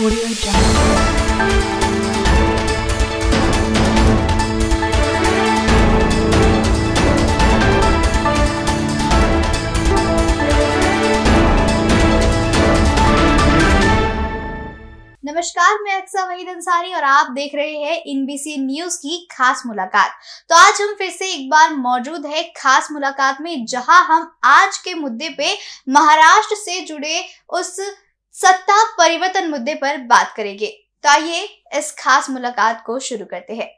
Audio Jungle. नमस्कार मैं अक्सा वहीद अंसारी और आप देख रहे हैं इनबीसी न्यूज की खास मुलाकात तो आज हम फिर से एक बार मौजूद है खास मुलाकात में जहां हम आज के मुद्दे पे महाराष्ट्र से जुड़े उस सत्ता परिवर्तन मुद्दे पर बात करेंगे तो आइए इस खास मुलाकात को शुरू करते हैं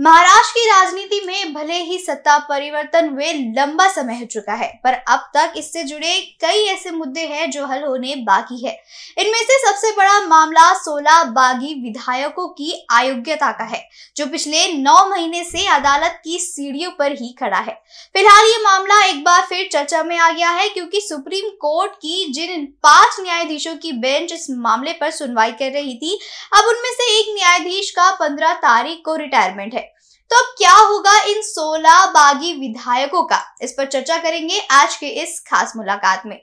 महाराष्ट्र की राजनीति में भले ही सत्ता परिवर्तन हुए लंबा समय हो चुका है पर अब तक इससे जुड़े कई ऐसे मुद्दे हैं जो हल होने बाकी है इनमें से सबसे बड़ा मामला सोलह बागी विधायकों की अयोग्यता का है जो पिछले नौ महीने से अदालत की सीढ़ियों पर ही खड़ा है फिलहाल ये मामला एक बार फिर चर्चा में आ गया है क्योंकि सुप्रीम कोर्ट की जिन पांच न्यायाधीशों की बेंच इस मामले पर सुनवाई कर रही थी अब उनमें से एक न्यायाधीश का पंद्रह तारीख को रिटायरमेंट है तो अब क्या होगा इन 16 बागी विधायकों का इस पर चर्चा करेंगे आज के इस खास मुलाकात में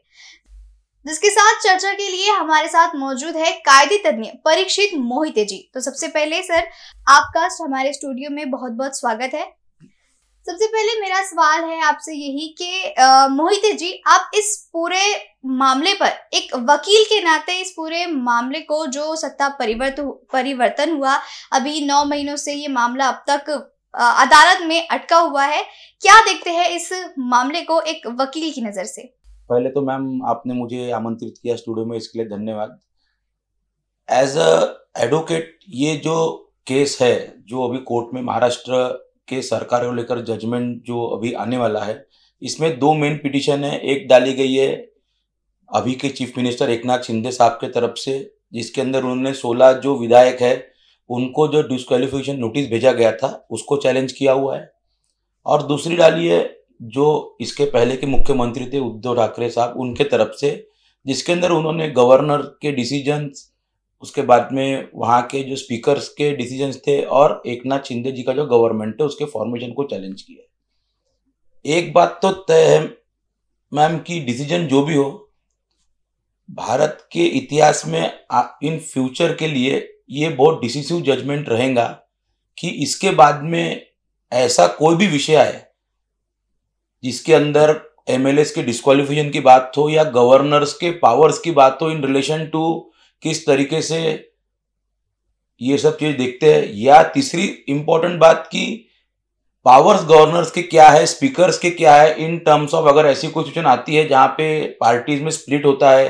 जिसके साथ चर्चा के लिए हमारे साथ मौजूद है कायदे तज्ञ परीक्षित मोहिते जी तो सबसे पहले सर आपका हमारे स्टूडियो में बहुत बहुत स्वागत है सबसे पहले मेरा सवाल है आपसे यही कि मोहिते जी आप इस पूरे मामले पर एक वकील के नाते इस पूरे मामले को जो सत्ता परिवर्तन परिवर्तन हुआ अभी नौ महीनों से ये मामला अब तक अदालत में अटका हुआ है क्या देखते हैं इस मामले को एक वकील की नजर से पहले तो मैम आपने मुझे आमंत्रित किया स्टूडियो में इसके लिए धन्यवाद एज अ एडवोकेट ये जो केस है जो अभी कोर्ट में महाराष्ट्र के सरकार को लेकर जजमेंट जो अभी आने वाला है इसमें दो मेन पिटिशन है एक डाली गई है अभी के चीफ मिनिस्टर एकनाथ शिंदे साहब के तरफ से जिसके अंदर उन्होंने 16 जो विधायक है उनको जो डिस्कालिफिकेशन नोटिस भेजा गया था उसको चैलेंज किया हुआ है और दूसरी डाली है जो इसके पहले के मुख्यमंत्री थे उद्धव ठाकरे साहब उनके तरफ से जिसके अंदर उन्होंने गवर्नर के डिसीजन उसके बाद में वहाँ के जो स्पीकर्स के डिसीजन थे और एक नाथ शिंदे जी का जो गवर्नमेंट है उसके फॉर्मेशन को चैलेंज किया एक बात तो तय है मैम कि डिसीजन जो भी हो भारत के इतिहास में इन फ्यूचर के लिए ये बहुत डिसिसिव जजमेंट रहेगा कि इसके बाद में ऐसा कोई भी विषय है जिसके अंदर एम के डिस्कालिफिकेशन की बात हो या गवर्नर्स के पावर्स की बात हो इन रिलेशन टू किस तरीके से ये सब चीज़ देखते हैं या तीसरी इंपॉर्टेंट बात कि पावर्स गवर्नर्स के क्या है स्पीकर्स के क्या है इन टर्म्स ऑफ अगर ऐसी कोई सिचुएशन आती है जहाँ पे पार्टीज में स्प्लिट होता है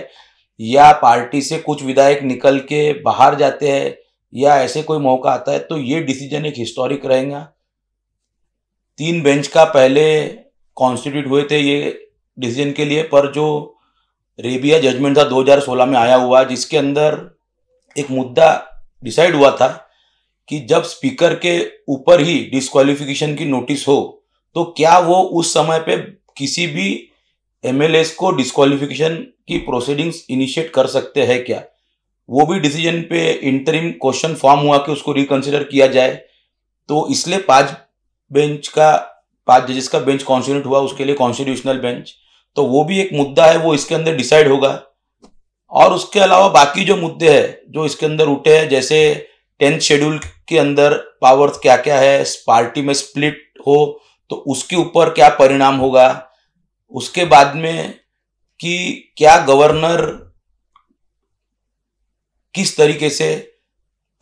या पार्टी से कुछ विधायक निकल के बाहर जाते हैं या ऐसे कोई मौका आता है तो ये डिसीजन एक हिस्टोरिक रहेगा तीन बेंच का पहले कॉन्स्टिट्यूट हुए थे ये डिसीजन के लिए पर जो रेबिया जजमेंट था 2016 में आया हुआ जिसके अंदर एक मुद्दा डिसाइड हुआ था कि जब स्पीकर के ऊपर ही डिस्कालिफिकेशन की नोटिस हो तो क्या वो उस समय पे किसी भी एमएलएस को डिस्कालिफिकेशन की प्रोसीडिंग्स इनिशिएट कर सकते हैं क्या वो भी डिसीजन पे इंटरिम क्वेश्चन फॉर्म हुआ कि उसको रिकंसिडर किया जाए तो इसलिए पांच बेंच का पांच जजेस का बेंच कॉन्स्टिट्यूट हुआ उसके लिए कॉन्स्टिट्यूशनल बेंच तो वो भी एक मुद्दा है वो इसके अंदर डिसाइड होगा और उसके अलावा बाकी जो मुद्दे हैं जो इसके अंदर उठे हैं जैसे टेंथ शेड्यूल के अंदर पावर्स क्या क्या है पार्टी में स्प्लिट हो तो उसके ऊपर क्या परिणाम होगा उसके बाद में कि क्या गवर्नर किस तरीके से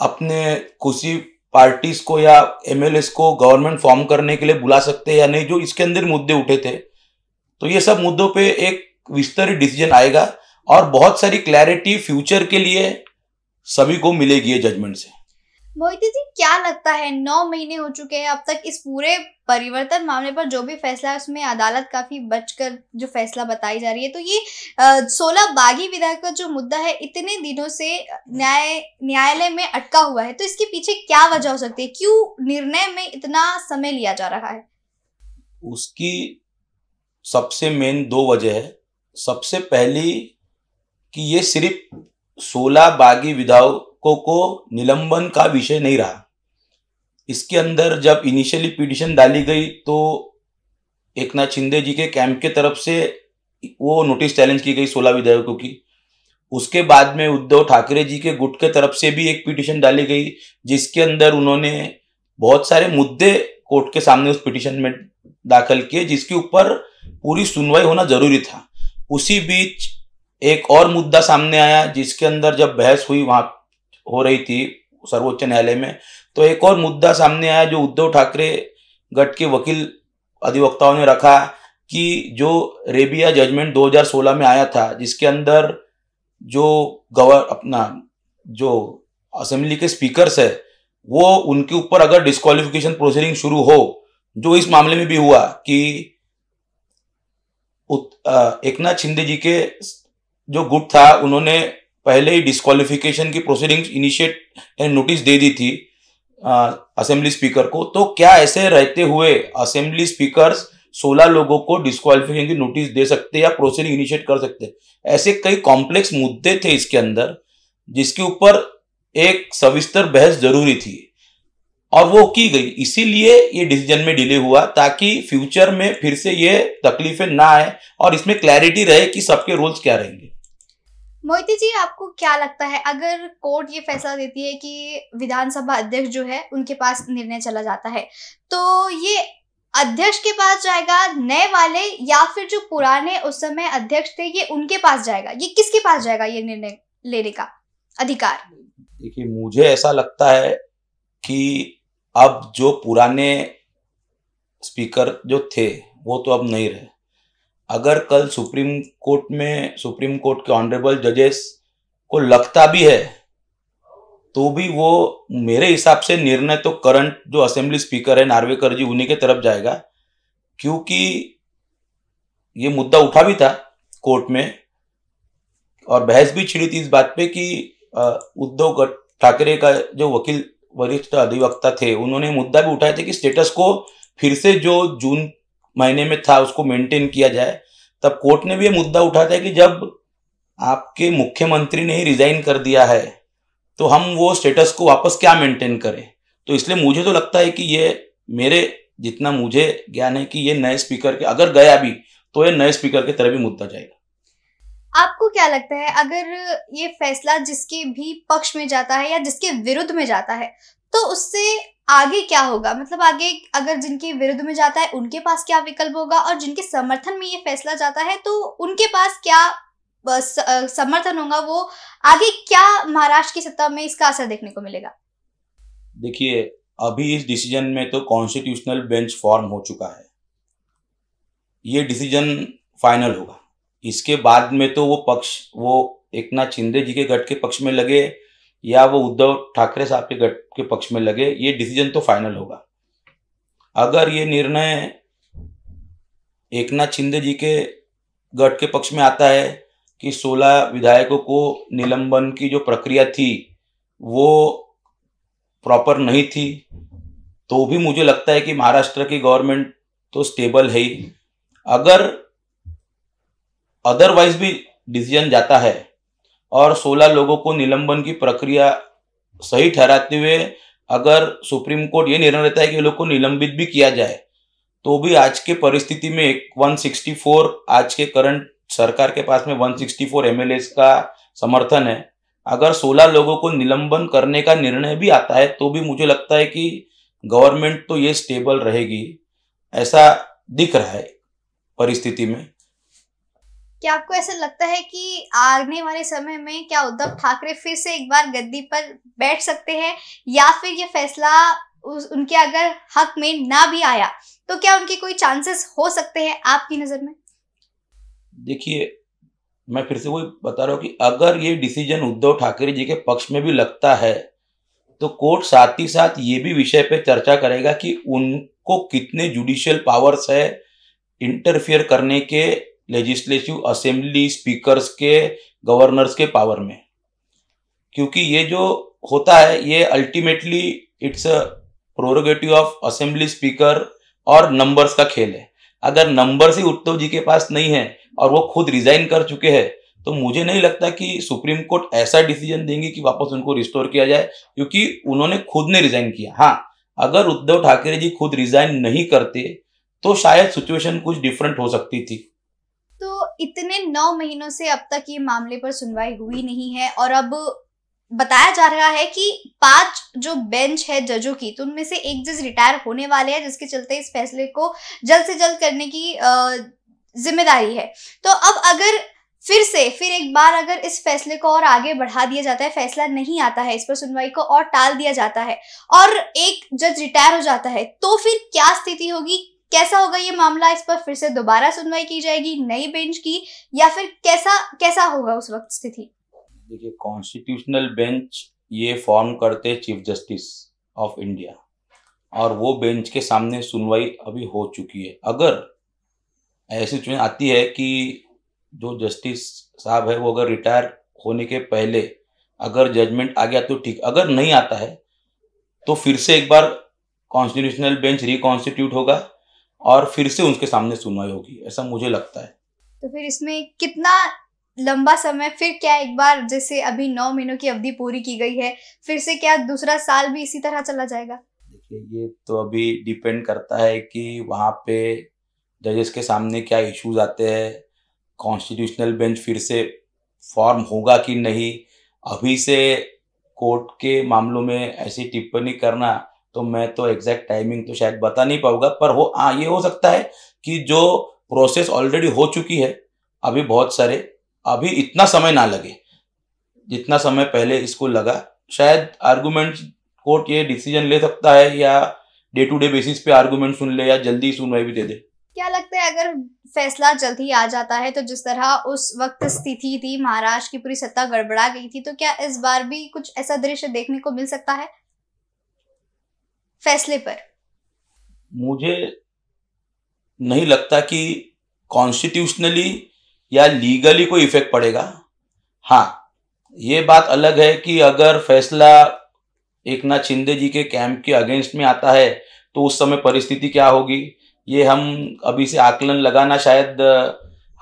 अपने कुछ पार्टीज को या एमएलएस को गवर्नमेंट फॉर्म करने के लिए बुला सकते हैं या नहीं जो इसके अंदर मुद्दे उठे थे तो ये सब मुद्दों पे एक विस्तृत डिसीजन आएगा और बहुत सारी क्लैरिटी फ्यूचर के लिए सभी को मिलेगी ये जजमेंट से मोहिती जी क्या लगता है नौ महीने हो चुके हैं अब तक इस पूरे परिवर्तन मामले पर जो भी फैसला है उसमें अदालत काफी बचकर जो फैसला बताई जा रही है तो ये सोलह बागी विधायक का जो मुद्दा है इतने दिनों से न्याय न्यायालय में अटका हुआ है तो इसके पीछे क्या वजह हो सकती है क्यों निर्णय में इतना समय लिया जा रहा है उसकी सबसे मेन दो वजह है सबसे पहली कि ये सिर्फ सोलह बागी विधायक को को निलंबन का विषय नहीं रहा इसके अंदर जब इनिशियली पिटिशन डाली गई तो एक नाथ शिंदे जी के कैंप के तरफ से वो नोटिस चैलेंज की गई सोलह विधायकों की उसके बाद में उद्धव ठाकरे जी के गुट के तरफ से भी एक पिटिशन डाली गई जिसके अंदर उन्होंने बहुत सारे मुद्दे कोर्ट के सामने उस पिटिशन में दाखिल किए जिसके ऊपर पूरी सुनवाई होना जरूरी था उसी बीच एक और मुद्दा सामने आया जिसके अंदर जब बहस हुई वहाँ हो रही थी सर्वोच्च न्यायालय में तो एक और मुद्दा सामने आया जो उद्धव ठाकरे गट के वकील अधिवक्ताओं ने रखा कि जो रेबिया जजमेंट 2016 में आया था जिसके अंदर जो गवर अपना जो असेंबली के स्पीकर्स है वो उनके ऊपर अगर डिस्कालिफिकेशन प्रोसीडिंग शुरू हो जो इस मामले में भी हुआ कि एक नाथ शिंदे जी के जो गुट था उन्होंने पहले ही डिस्कालिफिकेशन की प्रोसीडिंग्स इनिशिएट नोटिस दे दी थी असेंबली स्पीकर को तो क्या ऐसे रहते हुए असेंबली स्पीकर्स सोलह लोगों को डिस्कालिफिकेशन की नोटिस दे सकते या प्रोसीडिंग इनिशिएट कर सकते ऐसे कई कॉम्प्लेक्स मुद्दे थे इसके अंदर जिसके ऊपर एक सविस्तर बहस जरूरी थी और वो की गई इसीलिए ये डिसीजन में डिले हुआ ताकि फ्यूचर में फिर से ये तकलीफें ना आए और इसमें क्लैरिटी रहे कि सबके रोल्स क्या रहेंगे मोहिती जी आपको क्या लगता है अगर कोर्ट ये फैसला देती है कि विधानसभा अध्यक्ष जो है उनके पास निर्णय चला जाता है तो ये अध्यक्ष के पास जाएगा नए वाले या फिर जो पुराने उस समय अध्यक्ष थे ये उनके पास जाएगा ये किसके पास जाएगा ये निर्णय लेने का अधिकार देखिए मुझे ऐसा लगता है कि अब जो पुराने स्पीकर जो थे वो तो अब नहीं रहे अगर कल सुप्रीम कोर्ट में सुप्रीम कोर्ट के ऑनरेबल जजेस को लगता भी है तो भी वो मेरे हिसाब से निर्णय तो करंट जो असेंबली स्पीकर है नार्वेकर जी उन्हीं के तरफ जाएगा क्योंकि ये मुद्दा उठा भी था कोर्ट में और बहस भी छिड़ी थी इस बात पे कि उद्धव ठाकरे का जो वकील वरिष्ठ अधिवक्ता थे उन्होंने मुद्दा भी उठाया था कि स्टेटस को फिर से जो जून महीने में था उसको मेंटेन किया जाए तब कोर्ट ने भी ये मुद्दा उठाता है कि जब आपके मुख्यमंत्री ने ही रिजाइन कर दिया है तो हम वो स्टेटस को वापस क्या मेंटेन करें तो इसलिए मुझे तो लगता है कि ये मेरे जितना मुझे ज्ञान है कि ये नए स्पीकर के अगर गया भी तो ये नए स्पीकर के तरह भी मुद्दा जाएगा आपको क्या लगता है अगर ये फैसला जिसके भी पक्ष में जाता है या जिसके विरुद्ध में जाता है तो उससे आगे क्या होगा मतलब आगे अगर जिनके विरुद्ध में जाता है उनके पास क्या विकल्प होगा और जिनके समर्थन में ये फैसला जाता है तो उनके पास क्या समर्थन होगा वो आगे क्या महाराष्ट्र की सत्ता में इसका असर देखने को मिलेगा देखिए अभी इस डिसीजन में तो कॉन्स्टिट्यूशनल बेंच फॉर्म हो चुका है ये डिसीजन फाइनल होगा इसके बाद में तो वो पक्ष वो एक नाथ शिंदे जी के गट के पक्ष में लगे या वो उद्धव ठाकरे साहब के गठ के पक्ष में लगे ये डिसीजन तो फाइनल होगा अगर ये निर्णय एक नाथ शिंदे जी के गठ के पक्ष में आता है कि 16 विधायकों को निलंबन की जो प्रक्रिया थी वो प्रॉपर नहीं थी तो भी मुझे लगता है कि महाराष्ट्र की गवर्नमेंट तो स्टेबल है ही अगर अदरवाइज भी डिसीजन जाता है और 16 लोगों को निलंबन की प्रक्रिया सही ठहराते हुए अगर सुप्रीम कोर्ट ये निर्णय लेता है कि लोग को निलंबित भी किया जाए तो भी आज के परिस्थिति में एक वन आज के करंट सरकार के पास में 164 सिक्सटी का समर्थन है अगर 16 लोगों को निलंबन करने का निर्णय भी आता है तो भी मुझे लगता है कि गवर्नमेंट तो ये स्टेबल रहेगी ऐसा दिख रहा है परिस्थिति में क्या आपको ऐसा लगता है कि आने वाले समय में क्या उद्धव ठाकरे फिर से एक बार गद्दी पर बैठ सकते हैं या फिर ये फैसला उस, उनके अगर हक में ना भी आया तो क्या उनके कोई चांसेस हो सकते हैं आपकी नज़र में देखिए मैं फिर से वही बता रहा हूँ कि अगर ये डिसीजन उद्धव ठाकरे जी के पक्ष में भी लगता है तो कोर्ट साथ ही साथ ये भी विषय पे चर्चा करेगा कि उनको कितने जुडिशियल पावर्स है इंटरफियर करने के लेजिस्लेटिव असेंबली स्पीकर्स के गवर्नर्स के पावर में क्योंकि ये जो होता है ये ultimately it's prerogative of assembly speaker और नंबर्स का खेल है अगर नंबर्स ही उद्धव जी के पास नहीं है और वो खुद रिजाइन कर चुके हैं तो मुझे नहीं लगता कि सुप्रीम कोर्ट ऐसा डिसीजन देंगे कि वापस उनको रिस्टोर किया जाए क्योंकि उन्होंने खुद ने रिजाइन किया हाँ अगर उद्धव ठाकरे जी खुद रिजाइन नहीं करते तो शायद सिचुएशन कुछ डिफरेंट हो सकती थी इतने नौ महीनों से अब तक ये मामले पर सुनवाई हुई नहीं है और अब बताया जा रहा है कि पांच जो बेंच है जजों की तो उनमें से एक जज रिटायर होने वाले हैं जिसके चलते इस फैसले को जल्द से जल्द करने की जिम्मेदारी है तो अब अगर फिर से फिर एक बार अगर इस फैसले को और आगे बढ़ा दिया जाता है फैसला नहीं आता है इस पर सुनवाई को और टाल दिया जाता है और एक जज रिटायर हो जाता है तो फिर क्या स्थिति होगी कैसा होगा ये मामला इस पर फिर से दोबारा सुनवाई की जाएगी नई बेंच की या फिर कैसा कैसा होगा उस वक्त स्थिति देखिए कॉन्स्टिट्यूशनल बेंच ये फॉर्म करते चीफ जस्टिस ऑफ इंडिया और वो बेंच के सामने सुनवाई अभी हो चुकी है अगर ऐसी सिचुएशन आती है कि जो जस्टिस साहब है वो अगर रिटायर होने के पहले अगर जजमेंट आ गया तो ठीक अगर नहीं आता है तो फिर से एक बार कॉन्स्टिट्यूशनल बेंच रिकॉन्स्टिट्यूट होगा और फिर से उनके सामने सुनवाई होगी ऐसा मुझे लगता है तो फिर इसमें कितना लंबा समय फिर क्या एक बार जैसे अभी नौ महीनों की अवधि पूरी की गई है फिर से क्या दूसरा साल भी इसी तरह चला जाएगा देखिए ये तो अभी डिपेंड करता है कि वहाँ पे जजेस के सामने क्या इश्यूज आते हैं कॉन्स्टिट्यूशनल बेंच फिर से फॉर्म होगा कि नहीं अभी से कोर्ट के मामलों में ऐसी टिप्पणी करना तो मैं तो एग्जैक्ट टाइमिंग तो शायद बता नहीं पाऊंगा पर हो हाँ ये हो सकता है कि जो प्रोसेस ऑलरेडी हो चुकी है अभी बहुत सारे अभी इतना समय ना लगे जितना समय पहले इसको लगा शायद आर्गूमेंट कोर्ट ये डिसीजन ले सकता है या डे टू डे बेसिस पे आर्गूमेंट सुन ले या जल्दी सुनवाई भी दे दे क्या लगता है अगर फैसला जल्द ही आ जाता है तो जिस तरह उस वक्त स्थिति थी महाराष्ट्र की पूरी सत्ता गड़बड़ा गई थी तो क्या इस बार भी कुछ ऐसा दृश्य देखने को मिल सकता है फैसले पर मुझे नहीं लगता कि कॉन्स्टिट्यूशनली या लीगली कोई इफेक्ट पड़ेगा हाँ ये बात अलग है कि अगर फैसला एक नाथ शिंदे जी के कैंप के अगेंस्ट में आता है तो उस समय परिस्थिति क्या होगी ये हम अभी से आकलन लगाना शायद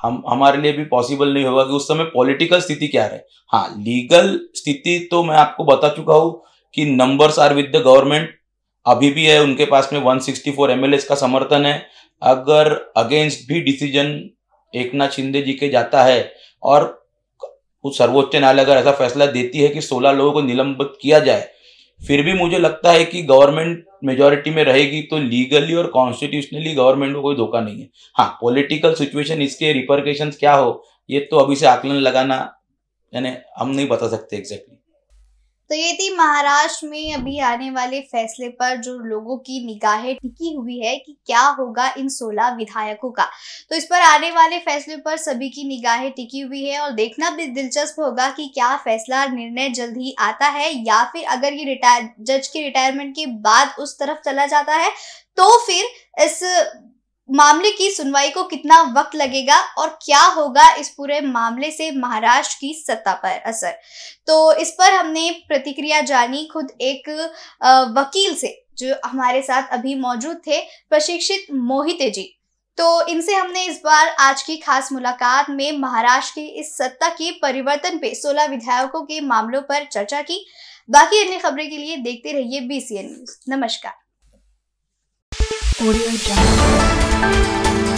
हम हमारे लिए भी पॉसिबल नहीं होगा कि उस समय पॉलिटिकल स्थिति क्या है हाँ लीगल स्थिति तो मैं आपको बता चुका हूँ कि numbers are with the government अभी भी है उनके पास में 164 सिक्सटी का समर्थन है अगर अगेंस्ट भी डिसीजन एक नाथ शिंदे जी के जाता है और उस सर्वोच्च न्यायालय अगर ऐसा फैसला देती है कि 16 लोगों को निलंबित किया जाए फिर भी मुझे लगता है कि गवर्नमेंट मेजोरिटी में रहेगी तो लीगली और कॉन्स्टिट्यूशनली गवर्नमेंट को कोई धोखा नहीं है हाँ पॉलिटिकल सिचुएशन इसके रिपरकेशन क्या हो ये तो अभी से आकलन लगाना यानी हम नहीं बता सकते एग्जैक्टली तो ये थी महाराष्ट्र में अभी आने वाले फैसले पर जो लोगों की निगाहें टिकी हुई है कि क्या होगा इन सोलह विधायकों का तो इस पर आने वाले फैसले पर सभी की निगाहें टिकी हुई है और देखना भी दिलचस्प होगा कि क्या फैसला निर्णय जल्द ही आता है या फिर अगर ये रिटायर जज के रिटायरमेंट के बाद उस तरफ चला जाता है तो फिर इस मामले की सुनवाई को कितना वक्त लगेगा और क्या होगा इस पूरे मामले से महाराष्ट्र की सत्ता पर असर तो इस पर हमने प्रतिक्रिया जानी खुद एक वकील से जो हमारे साथ अभी मौजूद थे प्रशिक्षित मोहिते जी तो इनसे हमने इस बार आज की खास मुलाकात में महाराष्ट्र की इस सत्ता के परिवर्तन पे 16 विधायकों के मामलों पर चर्चा की बाकी अन्य खबरें के लिए देखते रहिए बीसीएन न्यूज नमस्कार Audio Jungle.